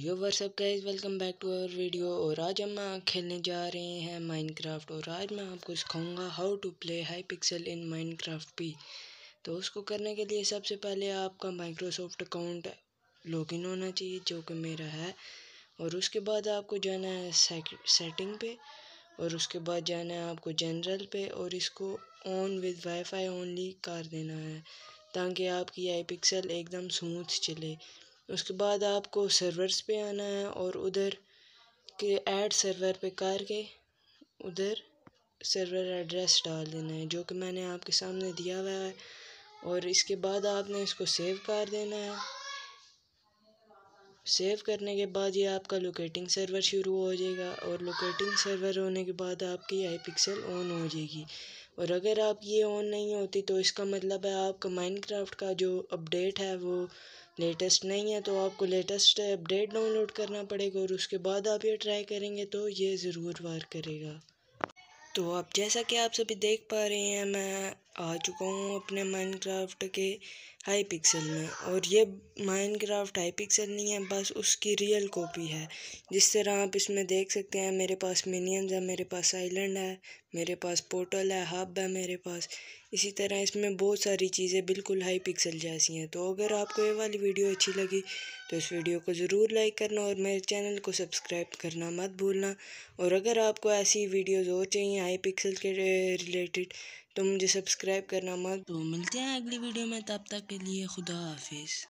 yo what's up guys welcome back to our video और आज हम खेलने जा रहे हैं माइनक्राफ्ट और आज मैं आपको सिखाऊंगा how to play Hypixel in Minecraft P तो उसको करने के लिए सबसे पहले आपका माइक्रोसॉफ्ट अकाउंट लॉगिन होना चाहिए जो कि मेरा है और उसके बाद आपको जाना है सेटिंग पे और उसके बाद जाना है आपको जनरल पे और इसको ऑन विद वाईफाई ओनली कर देना है ताकि आपकी आई पिक्सल एकदम स्मूथ चले उसके बाद आपको सर्वर्स पे आना है और उधर के ऐड सर्वर पे करके उधर सर्वर एड्रेस डाल देना है जो कि मैंने आपके सामने दिया हुआ है और इसके बाद आपने इसको सेव कर देना है सेव करने के बाद ये आपका लोकेटिंग सर्वर शुरू हो जाएगा और लोकेटिंग सर्वर होने के बाद आपकी आई पिक्सल ऑन हो जाएगी और अगर आप ये ऑन नहीं होती तो इसका मतलब है आपका माइनक्राफ्ट का जो अपडेट है वो लेटेस्ट नहीं है तो आपको लेटेस्ट अपडेट डाउनलोड करना पड़ेगा और उसके बाद आप ये ट्राई करेंगे तो ये ज़रूर वार करेगा तो आप जैसा कि आप सभी देख पा रहे हैं मैं आ चुका हूँ अपने माइनक्राफ्ट के हाई पिक्सल में और ये माइनक्राफ्ट हाई पिक्सल नहीं है बस उसकी रियल कॉपी है जिस तरह आप इसमें देख सकते हैं मेरे पास मिनियंस है मेरे पास आइलैंड है मेरे पास पोर्टल है हब है मेरे पास इसी तरह इसमें बहुत सारी चीज़ें बिल्कुल हाई पिक्सल जैसी हैं तो अगर आपको ये वाली वीडियो अच्छी लगी तो इस वीडियो को ज़रूर लाइक करना और मेरे चैनल को सब्सक्राइब करना मत भूलना और अगर आपको ऐसी वीडियोज़ और चाहिए हाई पिक्सल के रिलेटेड तो मुझे सब्सक्राइब करना मत तो मिलते हैं अगली वीडियो में तब तक के लिए खुदा हाफिज़